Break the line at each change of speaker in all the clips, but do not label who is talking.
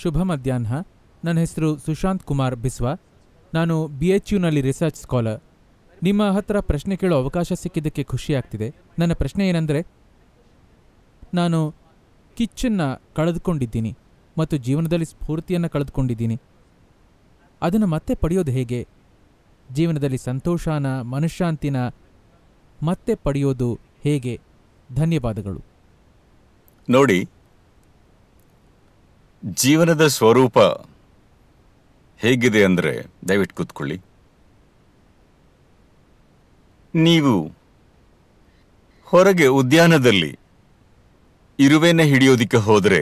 ಶುಭ ಮಧ್ಯಾಹ್ನ ನನ್ನ ಹೆಸರು ಸುಶಾಂತ್ ಕುಮಾರ್ ಬಿಸ್ವಾ ನಾನು ಬಿ ಎಚ್ ಯುನಲ್ಲಿ ರಿಸರ್ಚ್ ಸ್ಕಾಲರ್ ನಿಮ್ಮ ಹತ್ರ ಪ್ರಶ್ನೆ ಕೇಳೋ ಅವಕಾಶ ಸಿಕ್ಕಿದ್ದಕ್ಕೆ ಖುಷಿಯಾಗ್ತಿದೆ ನನ್ನ ಪ್ರಶ್ನೆ ಏನಂದರೆ ನಾನು ಕಿಚ್ಚನ್ನು ಕಳೆದುಕೊಂಡಿದ್ದೀನಿ ಮತ್ತು ಜೀವನದಲ್ಲಿ ಸ್ಫೂರ್ತಿಯನ್ನು ಕಳೆದುಕೊಂಡಿದ್ದೀನಿ ಅದನ್ನು ಮತ್ತೆ ಪಡೆಯೋದು ಹೇಗೆ ಜೀವನದಲ್ಲಿ ಸಂತೋಷನ ಮನಃಶಾಂತಿನ ಮತ್ತೆ ಪಡೆಯೋದು ಹೇಗೆ ಧನ್ಯವಾದಗಳು ನೋಡಿ ಜೀವನದ ಸ್ವರೂಪ ಹೇಗಿದೆ ಅಂದರೆ ದಯವಿಟ್ಟು ಕೂತ್ಕೊಳ್ಳಿ ನೀವು ಹೊರಗೆ ಉದ್ಯಾನದಲ್ಲಿ ಇರುವೆನ ಹಿಡಿಯೋದಿಕ್ಕೆ ಹೋದರೆ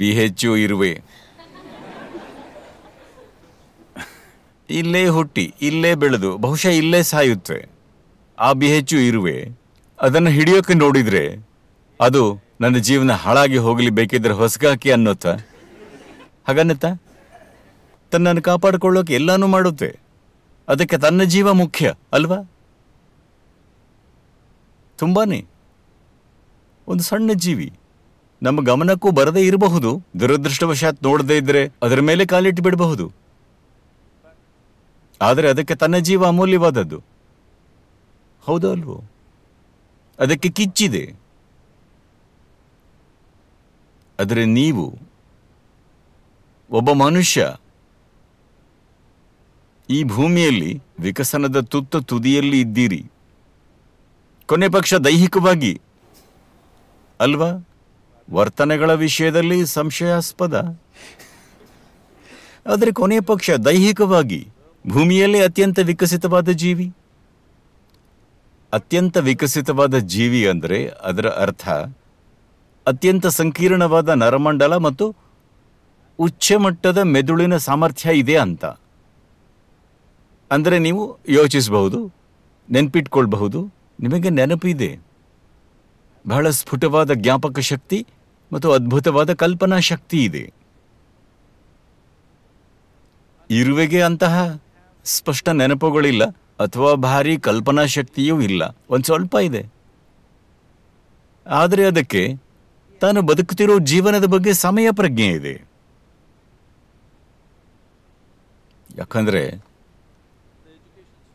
ಬಿ ಹೆಚ್ಚು ಇರುವೆ ಇಲ್ಲೇ ಹುಟ್ಟಿ ಇಲ್ಲೇ ಬೆಳೆದು ಬಹುಶಃ ಇಲ್ಲೇ ಸಾಯುತ್ತೆ ಆ ಬಿ ಹೆಚ್ಚು ಇರುವೆ ಅದನ್ನು ಹಿಡಿಯೋಕೆ ನೋಡಿದರೆ ಅದು ನನ್ನ ಜೀವನ ಹಾಳಾಗಿ ಹೋಗಲಿ ಬೇಕಿದ್ರೆ ಹೊಸಗಾಕಿ ಅನ್ನೋತ್ತ ಹಾಗನ್ನತ್ತ ತನ್ನನ್ನು ಕಾಪಾಡಿಕೊಳ್ಳೋಕೆ ಎಲ್ಲಾನು ಮಾಡುತ್ತೆ ಅದಕ್ಕೆ ತನ್ನ ಜೀವ ಮುಖ್ಯ ಅಲ್ವಾ ತುಂಬಾನೇ ಒಂದು ಸಣ್ಣ ಜೀವಿ ನಮ್ಮ ಗಮನಕ್ಕೂ ಬರದೇ ಇರಬಹುದು ದುರದೃಷ್ಟವಶಾತ್ ನೋಡದೇ ಇದ್ರೆ ಅದರ ಮೇಲೆ ಕಾಲಿಟ್ಟು ಬಿಡಬಹುದು ಆದರೆ ಅದಕ್ಕೆ ತನ್ನ ಜೀವ ಅಮೂಲ್ಯವಾದದ್ದು ಹೌದಲ್ವೋ ಅದಕ್ಕೆ ಕಿಚ್ಚಿದೆ ಆದರೆ ನೀವು ಒಬ್ಬ ಮನುಷ್ಯ ಈ ಭೂಮಿಯಲ್ಲಿ ವಿಕಸನದ ತುತ್ತ ತುದಿಯಲ್ಲಿ ಇದ್ದೀರಿ ಕೊನೆ ಪಕ್ಷ ದೈಹಿಕವಾಗಿ ಅಲ್ವಾ ವರ್ತನೆಗಳ ವಿಷಯದಲ್ಲಿ ಸಂಶಯಾಸ್ಪದ ಆದರೆ ಕೊನೆಯ ಪಕ್ಷ ದೈಹಿಕವಾಗಿ ಭೂಮಿಯಲ್ಲಿ ಅತ್ಯಂತ ವಿಕಸಿತವಾದ ಜೀವಿ ಅತ್ಯಂತ ವಿಕಸಿತವಾದ ಜೀವಿ ಅಂದರೆ ಅದರ ಅರ್ಥ ಅತ್ಯಂತ ಸಂಕೀರ್ಣವಾದ ನರಮಂಡಲ ಮತ್ತು ಉಚ್ಚಮಟ್ಟದ ಮೆದುಳಿನ ಸಾಮರ್ಥ್ಯ ಇದೆ ಅಂತ ಅಂದರೆ ನೀವು ಯೋಚಿಸಬಹುದು ನೆನಪಿಟ್ಕೊಳ್ಬಹುದು ನಿಮಗೆ ನೆನಪಿದೆ ಬಹಳ ಸ್ಫುಟವಾದ ಜ್ಞಾಪಕ ಶಕ್ತಿ ಮತ್ತು ಅದ್ಭುತವಾದ ಕಲ್ಪನಾ ಶಕ್ತಿ ಇದೆ ಇರುವೆಗೆ ಅಂತಹ ಸ್ಪಷ್ಟ ನೆನಪುಗಳಿಲ್ಲ ಅಥವಾ ಭಾರಿ ಕಲ್ಪನಾ ಶಕ್ತಿಯೂ ಇಲ್ಲ ಒಂದು ಸ್ವಲ್ಪ ಇದೆ ಆದರೆ ಅದಕ್ಕೆ ತಾನು ಬದುಕುತ್ತಿರೋ ಜೀವನದ ಬಗ್ಗೆ ಸಮಯ ಪ್ರಜ್ಞೆ ಇದೆ ಯಾಕಂದರೆ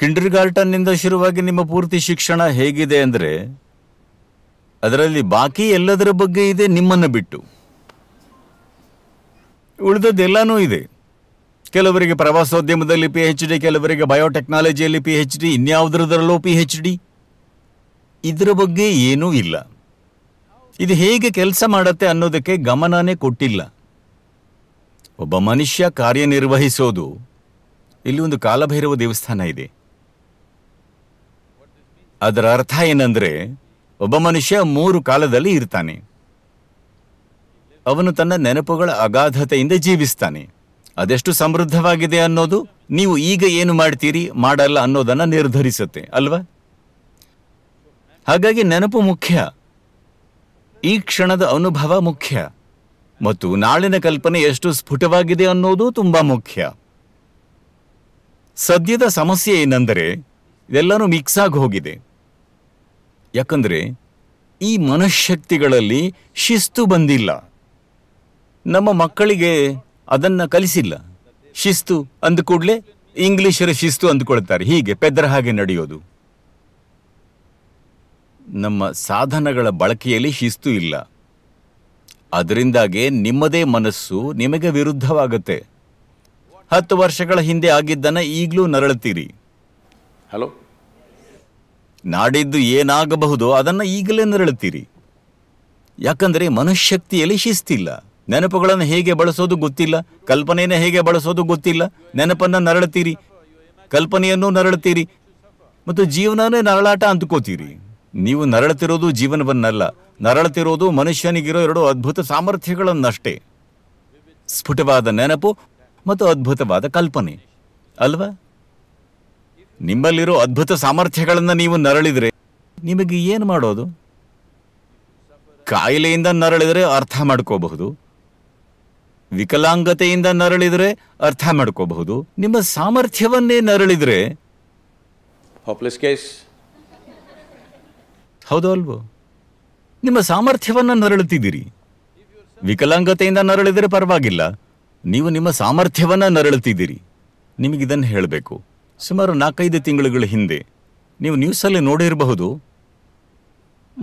ಕಿಂಡರ್ ಗಾರ್ಟನ್ನಿಂದ ಶುರುವಾಗಿ ನಿಮ್ಮ ಪೂರ್ತಿ ಶಿಕ್ಷಣ ಹೇಗಿದೆ ಅಂದರೆ ಅದರಲ್ಲಿ ಬಾಕಿ ಎಲ್ಲದರ ಬಗ್ಗೆ ಇದೆ ನಿಮ್ಮನ್ನು ಬಿಟ್ಟು ಉಳಿದದ್ದೆಲ್ಲನೂ ಇದೆ ಕೆಲವರಿಗೆ ಪ್ರವಾಸೋದ್ಯಮದಲ್ಲಿ ಪಿ ಎಚ್ ಡಿ ಕೆಲವರಿಗೆ ಬಯೋಟೆಕ್ನಾಲಜಿಯಲ್ಲಿ ಪಿ ಎಚ್ ಡಿ ಇನ್ಯಾವುದ್ರದಲ್ಲೂ ಪಿ ಹೆಚ್ ಡಿ ಇದರ ಬಗ್ಗೆ ಏನೂ ಇಲ್ಲ ಇದು ಹೇಗೆ ಕೆಲಸ ಮಾಡತ್ತೆ ಅನ್ನೋದಕ್ಕೆ ಗಮನನೇ ಕೊಟ್ಟಿಲ್ಲ ಒಬ್ಬ ಮನುಷ್ಯ ಕಾರ್ಯನಿರ್ವಹಿಸೋದು ಇಲ್ಲಿ ಒಂದು ಕಾಲಭೈರವ ದೇವಸ್ಥಾನ ಇದೆ ಅದರ ಅರ್ಥ ಏನಂದ್ರೆ ಒಬ್ಬ ಮನುಷ್ಯ ಮೂರು ಕಾಲದಲ್ಲಿ ಇರ್ತಾನೆ ಅವನು ತನ್ನ ನೆನಪುಗಳ ಅಗಾಧತೆಯಿಂದ ಜೀವಿಸ್ತಾನೆ ಅದೆಷ್ಟು ಸಮೃದ್ಧವಾಗಿದೆ ಅನ್ನೋದು ನೀವು ಈಗ ಏನು ಮಾಡ್ತೀರಿ ಮಾಡಲ್ಲ ಅನ್ನೋದನ್ನ ನಿರ್ಧರಿಸುತ್ತೆ ಅಲ್ವಾ ಹಾಗಾಗಿ ನೆನಪು ಮುಖ್ಯ ಈ ಕ್ಷಣದ ಅನುಭವ ಮುಖ್ಯ ಮತ್ತು ನಾಳಿನ ಕಲ್ಪನೆ ಎಷ್ಟು ಸ್ಫುಟವಾಗಿದೆ ಅನ್ನೋದು ತುಂಬಾ ಮುಖ್ಯ ಸದ್ಯದ ಸಮಸ್ಯೆ ಏನೆಂದರೆ ಇದೆಲ್ಲನೂ ಮಿಕ್ಸ್ ಆಗಿ ಹೋಗಿದೆ ಯಾಕಂದರೆ ಈ ಮನಃಶಕ್ತಿಗಳಲ್ಲಿ ಶಿಸ್ತು ಬಂದಿಲ್ಲ ನಮ್ಮ ಮಕ್ಕಳಿಗೆ ಅದನ್ನು ಕಲಿಸಿಲ್ಲ ಶಿಸ್ತು ಅಂದ ಕೂಡಲೇ ಇಂಗ್ಲೀಷರ ಶಿಸ್ತು ಅಂದುಕೊಳ್ತಾರೆ ಹೀಗೆ ಪೆದ್ರ ಹಾಗೆ ನಡೆಯೋದು ನಮ್ಮ ಸಾಧನಗಳ ಬಳಕೆಯಲ್ಲಿ ಶಿಸ್ತು ಇಲ್ಲ ಅದರಿಂದಾಗೆ ನಿಮ್ಮದೇ ಮನಸ್ಸು ನಿಮಗೆ ವಿರುದ್ಧವಾಗುತ್ತೆ ಹತ್ತು ವರ್ಷಗಳ ಹಿಂದೆ ಆಗಿದ್ದನ್ನು ಈಗಲೂ ನರಳುತ್ತೀರಿ ಹಲೋ ನಾಡಿದ್ದು ಏನಾಗಬಹುದು ಅದನ್ನು ಈಗಲೇ ನರಳುತ್ತೀರಿ ಯಾಕಂದರೆ ಮನುಶಕ್ತಿಯಲ್ಲಿ ಶಿಸ್ತಿಲ್ಲ ನೆನಪುಗಳನ್ನು ಹೇಗೆ ಬಳಸೋದು ಗೊತ್ತಿಲ್ಲ ಕಲ್ಪನೆಯನ್ನು ಹೇಗೆ ಬಳಸೋದು ಗೊತ್ತಿಲ್ಲ ನೆನಪನ್ನು ನರಳುತ್ತೀರಿ ಕಲ್ಪನೆಯನ್ನು ನರಳುತ್ತೀರಿ ಮತ್ತು ಜೀವನನೇ ನರಳಾಟ ಅಂದ್ಕೋತೀರಿ ನೀವು ನರಳುತ್ತಿರೋದು ಜೀವನವನ್ನಲ್ಲ ನರಳುತ್ತಿರೋದು ಮನುಷ್ಯನಿಗಿರೋ ಎರಡು ಅದ್ಭುತ ಸಾಮರ್ಥ್ಯಗಳನ್ನಷ್ಟೇ ಸ್ಫುಟವಾದ ನೆನಪು ಮತ್ತು ಅದ್ಭುತವಾದ ಕಲ್ಪನೆ ಅಲ್ವಾ ನಿಮ್ಮಲ್ಲಿರೋ ಅದ್ಭುತ ಸಾಮರ್ಥ್ಯಗಳನ್ನು ನೀವು ನರಳಿದರೆ ನಿಮಗೆ ಏನು ಮಾಡೋದು ಕಾಯಿಲೆಯಿಂದ ನರಳಿದರೆ ಅರ್ಥ ಮಾಡ್ಕೋಬಹುದು ವಿಕಲಾಂಗತೆಯಿಂದ ನರಳಿದರೆ ಅರ್ಥ ಮಾಡ್ಕೋಬಹುದು ನಿಮ್ಮ ಸಾಮರ್ಥ್ಯವನ್ನೇ ನರಳಿದರೆ ಕೇಸ್ ಹೌದೋ ಅಲ್ವೋ ನಿಮ್ಮ ಸಾಮರ್ಥ್ಯವನ್ನ ನರಳುತ್ತಿದ್ದೀರಿ ವಿಕಲಾಂಗತೆಯಿಂದ ನರಳಿದರೆ ಪರವಾಗಿಲ್ಲ ನೀವು ನಿಮ್ಮ ಸಾಮರ್ಥ್ಯವನ್ನ ನರಳುತ್ತಿದ್ದೀರಿ ನಿಮಗಿದನ್ನು ಹೇಳಬೇಕು ಸುಮಾರು ನಾಲ್ಕೈದು ತಿಂಗಳುಗಳ ಹಿಂದೆ ನೀವು ನ್ಯೂಸಲ್ಲಿ ನೋಡಿರಬಹುದು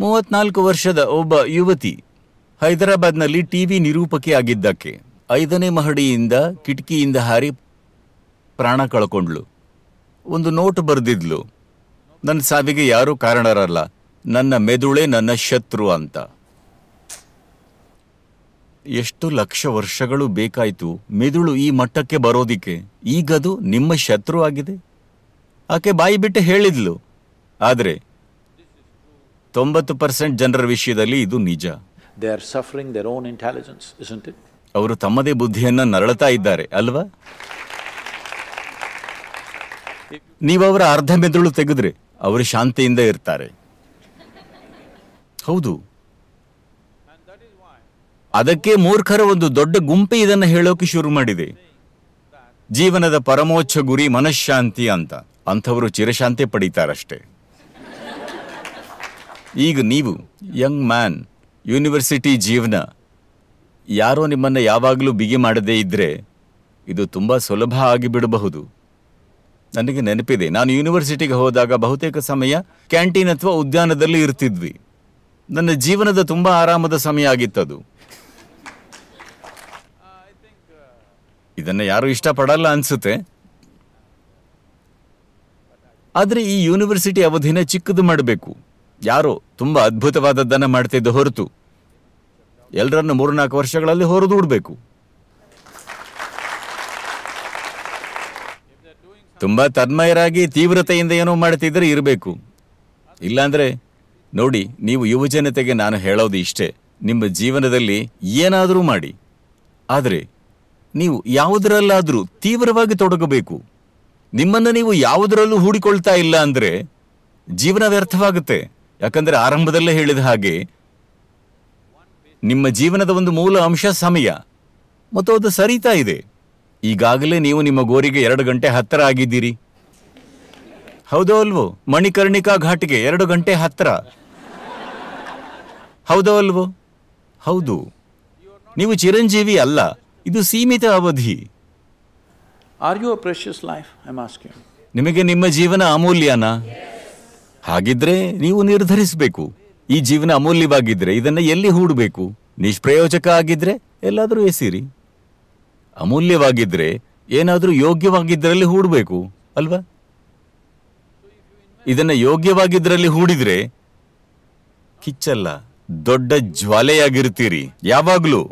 ಮೂವತ್ನಾಲ್ಕು ವರ್ಷದ ಒಬ್ಬ ಯುವತಿ ಹೈದರಾಬಾದ್ನಲ್ಲಿ ಟಿ ವಿ ನಿರೂಪಕಿ ಆಗಿದ್ದಕ್ಕೆ ಐದನೇ ಮಹಡಿಯಿಂದ ಕಿಟಕಿಯಿಂದ ಹಾರಿ ಪ್ರಾಣ ಕಳ್ಕೊಂಡ್ಳು ಒಂದು ನೋಟ್ ಬರೆದಿದ್ಲು ನನ್ನ ಸಾವಿಗೆ ಯಾರೂ ಕಾರಣರಲ್ಲ ನನ್ನ ಮೆದುಳೆ ನನ್ನ ಶತ್ರು ಅಂತ ಎಷ್ಟು ಲಕ್ಷ ವರ್ಷಗಳು ಬೇಕಾಯಿತು ಮೆದುಳು ಈ ಮಟ್ಟಕ್ಕೆ ಬರೋದಿಕ್ಕೆ ಈಗದು ನಿಮ್ಮ ಶತ್ರು ಆಗಿದೆ ಆಕೆ ಬಾಯಿ ಬಿಟ್ಟು ಹೇಳಿದ್ಲು ಆದರೆ ತೊಂಬತ್ತು ಪರ್ಸೆಂಟ್ ಜನರ ವಿಷಯದಲ್ಲಿ ಇದು ನಿಜ they are suffering their own intelligence ಅವರು ತಮ್ಮದೇ ಬುದ್ಧಿಯನ್ನು ನರಳತಾ ಇದ್ದಾರೆ ಅಲ್ವಾ ಅವರ ಅರ್ಧ ಮೆದುಳು ತೆಗೆದ್ರೆ ಅವರು ಶಾಂತಿಯಿಂದ ಇರ್ತಾರೆ ಹೌದು ಅದಕ್ಕೆ ಮೂರ್ಖರ ಒಂದು ದೊಡ್ಡ ಗುಂಪೆ ಇದನ್ನು ಹೇಳೋಕೆ ಶುರು ಮಾಡಿದೆ ಜೀವನದ ಪರಮೋಚ್ಚ ಗುರಿ ಮನಃಶಾಂತಿ ಅಂತ ಅಂಥವರು ಚಿರಶಾಂತಿ ಪಡೀತಾರಷ್ಟೇ ಈಗ ನೀವು ಯಂಗ್ ಮ್ಯಾನ್ ಯೂನಿವರ್ಸಿಟಿ ಜೀವನ ಯಾರೋ ನಿಮ್ಮನ್ನು ಯಾವಾಗಲೂ ಬಿಗಿ ಮಾಡದೇ ಇದ್ರೆ ಇದು ತುಂಬ ಸುಲಭ ಆಗಿಬಿಡಬಹುದು ನನಗೆ ನೆನಪಿದೆ ನಾನು ಯೂನಿವರ್ಸಿಟಿಗೆ ಹೋದಾಗ ಬಹುತೇಕ ಸಮಯ ಕ್ಯಾಂಟೀನ್ ಅಥವಾ ಉದ್ಯಾನದಲ್ಲಿ ಇರ್ತಿದ್ವಿ ನನ್ನ ಜೀವನದ ತುಂಬ ಆರಾಮದ ಸಮಯ ಆಗಿತ್ತದು ಇದನ್ನು ಯಾರು ಇಷ್ಟಪಡಲ್ಲ ಅನಿಸುತ್ತೆ ಆದರೆ ಈ ಯೂನಿವರ್ಸಿಟಿ ಅವಧಿನ ಚಿಕ್ಕದು ಮಾಡಬೇಕು ಯಾರೋ ತುಂಬ ಅದ್ಭುತವಾದದ್ದನ್ನು ಮಾಡ್ತಿದ್ದು ಹೊರತು ಎಲ್ಲರನ್ನು ಮೂರ್ನಾಲ್ಕು ವರ್ಷಗಳಲ್ಲಿ ಹೊರದು ಉಡಬೇಕು ತುಂಬ ತನ್ಮಯರಾಗಿ ತೀವ್ರತೆಯಿಂದ ಏನೋ ಮಾಡ್ತಿದ್ರೆ ಇರಬೇಕು ಇಲ್ಲಾಂದ್ರೆ ನೋಡಿ ನೀವು ಯುವಜನತೆಗೆ ನಾನು ಹೇಳೋದು ಇಷ್ಟೇ ನಿಮ್ಮ ಜೀವನದಲ್ಲಿ ಏನಾದರೂ ಮಾಡಿ ಆದರೆ ನೀವು ಯಾವುದರಲ್ಲಾದರೂ ತೀವ್ರವಾಗಿ ತೊಡಗಬೇಕು ನಿಮ್ಮನ್ನು ನೀವು ಯಾವುದರಲ್ಲೂ ಹೂಡಿಕೊಳ್ತಾ ಇಲ್ಲ ಅಂದರೆ ಜೀವನ ವ್ಯರ್ಥವಾಗುತ್ತೆ ಯಾಕಂದರೆ ಆರಂಭದಲ್ಲೇ ಹೇಳಿದ ಹಾಗೆ ನಿಮ್ಮ ಜೀವನದ ಒಂದು ಮೂಲ ಅಂಶ ಸಮಯ ಮತ್ತು ಅದು ಸರಿತಾ ಇದೆ ಈಗಾಗಲೇ ನೀವು ನಿಮ್ಮ ಗೋರಿಗೆ ಎರಡು ಗಂಟೆ ಹತ್ತಿರ ಆಗಿದ್ದೀರಿ ಹೌದೋ ಅಲ್ವೋ ಮಣಿಕರ್ಣಿಕಾ ಘಾಟಿಗೆ ಎರಡು ಗಂಟೆ ಹತ್ತಿರ ಹೌದೋ ಅಲ್ವೋ ಹೌದು ನೀವು ಚಿರಂಜೀವಿ ಅಲ್ಲ ಇದು ಸೀಮಿತ ಅವಧಿ ಆರ್ ಯು ಲೈಫ್ ನಿಮಗೆ ನಿಮ್ಮ ಜೀವನ ಅಮೂಲ್ಯನಾ ಹಾಗಿದ್ರೆ ನೀವು ನಿರ್ಧರಿಸಬೇಕು ಈ ಜೀವನ ಅಮೂಲ್ಯವಾಗಿದ್ರೆ ಇದನ್ನ ಎಲ್ಲಿ ಹೂಡಬೇಕು ನಿಷ್ಪ್ರಯೋಜಕ ಆಗಿದ್ರೆ ಎಲ್ಲಾದರೂ ಎಸಿರಿ ಅಮೂಲ್ಯವಾಗಿದ್ರೆ ಏನಾದರೂ ಯೋಗ್ಯವಾಗಿದ್ದರಲ್ಲಿ ಹೂಡಬೇಕು ಅಲ್ವಾ ಇದನ್ನ ಯೋಗ್ಯವಾಗಿದ್ದರಲ್ಲಿ ಹೂಡಿದ್ರೆ ಕಿಚ್ಚಲ್ಲ ದೊಡ್ಡ ಜ್ವಾಲೆಯಾಗಿರ್ತೀರಿ ಯಾವಾಗ್ಲೂ